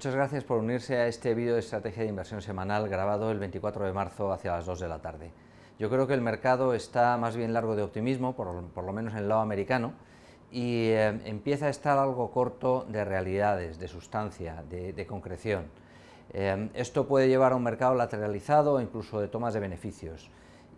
Muchas gracias por unirse a este vídeo de estrategia de inversión semanal grabado el 24 de marzo hacia las 2 de la tarde. Yo creo que el mercado está más bien largo de optimismo, por, lo menos en el lado americano, y eh, empieza a estar algo corto de realidades, de sustancia, de, concreción. Eh, esto puede llevar a un mercado lateralizado o incluso de tomas de beneficios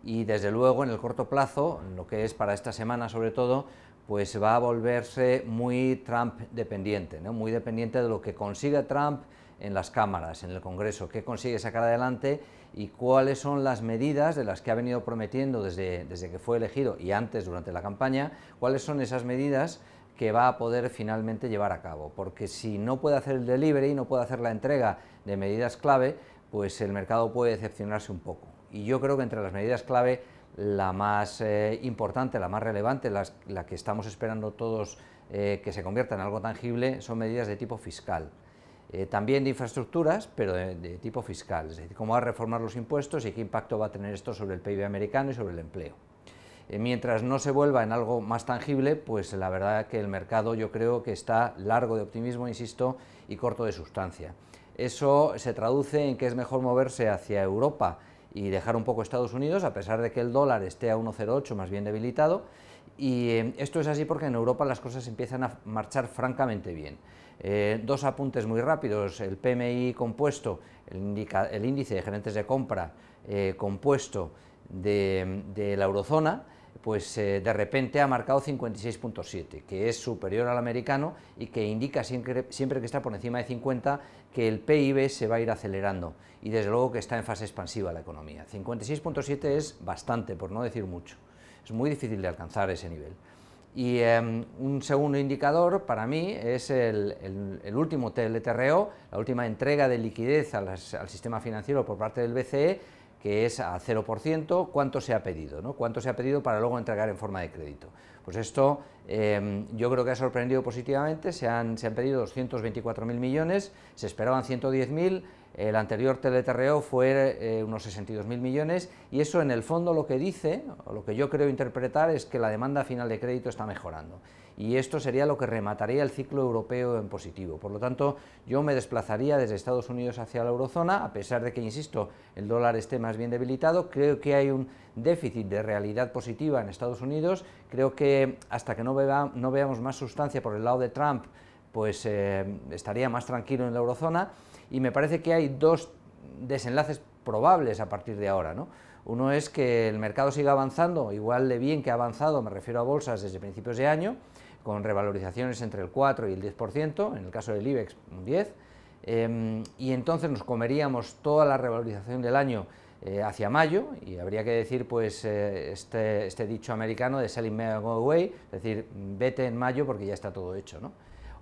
y desde luego en el corto plazo, lo que es para esta semana sobre todo, pues va a volverse muy Trump dependiente, ¿no? muy dependiente de lo que consiga Trump en las cámaras, en el Congreso, qué consigue sacar adelante y cuáles son las medidas de las que ha venido prometiendo desde, desde que fue elegido y antes durante la campaña, cuáles son esas medidas que va a poder finalmente llevar a cabo. Porque si no puede hacer el delivery, no puede hacer la entrega de medidas clave, pues el mercado puede decepcionarse un poco. Y yo creo que entre las medidas clave, la más eh, importante, la más relevante, la que estamos esperando todos eh, que se convierta en algo tangible, son medidas de tipo fiscal. Eh, también de infraestructuras, pero de, tipo fiscal, es decir, cómo va a reformar los impuestos y qué impacto va a tener esto sobre el PIB americano y sobre el empleo. mientras no se vuelva en algo más tangible, pues la verdad que el mercado yo creo que está largo de optimismo, insisto, y corto de sustancia. Eso se traduce en que es mejor moverse hacia Europa, y dejar un poco Estados Unidos, a pesar de que el dólar esté a 1,08, más bien debilitado. Y eh, esto es así porque en Europa las cosas empiezan a marchar francamente bien. Eh, dos apuntes muy rápidos, el PMI compuesto, el, índice de gerentes de compra eh, compuesto de la eurozona, pues eh, de repente ha marcado 56.7, que es superior al americano y que indica siempre, que está por encima de 50 que el PIB se va a ir acelerando y desde luego que está en fase expansiva la economía. 56.7 es bastante, por no decir mucho. Es muy difícil de alcanzar ese nivel. Y em, un segundo indicador para mí es el, último TLTRO, la última entrega de liquidez al sistema financiero por parte del BCE, que es a 0%, cuánto se ha pedido, ¿no? cuánto se ha pedido para luego entregar en forma de crédito. Pues esto em, yo creo que ha sorprendido positivamente, se han, se han pedido 224.000 millones, se esperaban 110.000, el anterior TLTRO fue eh, unos 62.000 millones y eso en el fondo lo que dice, o lo que yo creo interpretar, es que la demanda final de crédito está mejorando. Y esto sería lo que remataría el ciclo europeo en positivo. Por lo tanto, yo me desplazaría desde Estados Unidos hacia la eurozona, a pesar de que, insisto, el dólar esté más bien debilitado. Creo que hay un déficit de realidad positiva en Estados Unidos. Creo que hasta que no veamos más sustancia por el lado de Trump, pues eh, estaría más tranquilo en la eurozona y me parece que hay dos desenlaces probables a partir de ahora. Uno es que el mercado siga avanzando, igual de bien que ha avanzado, me refiero a bolsas desde principios de año, con revalorizaciones entre el 4 y el 10%, en el caso del IBEX un 10%, em, y entonces nos comeríamos toda la revalorización del año eh, hacia mayo, y habría que decir pues eh, este, este, dicho americano de selling may go away, es decir, vete en mayo porque ya está todo hecho. ¿no?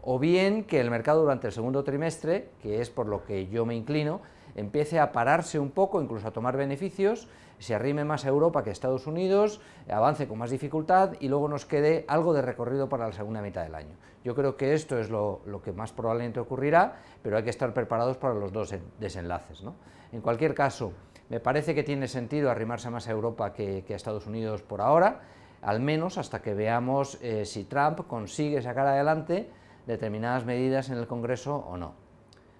o bien que el mercado durante el segundo trimestre, que es por lo que yo me inclino, empiece a pararse un poco, incluso a tomar beneficios, se arrime más a Europa que a Estados Unidos, avance con más dificultad y luego nos quede algo de recorrido para la segunda mitad del año. Yo creo que esto es lo, que más probablemente ocurrirá, pero hay que estar preparados para los dos desenlaces. En cualquier caso, me parece que tiene sentido arrimarse más a Europa que, a Estados Unidos por ahora, al menos hasta que veamos eh, si Trump consigue sacar adelante determinadas medidas en el Congreso o no.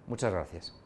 Muchas gracias.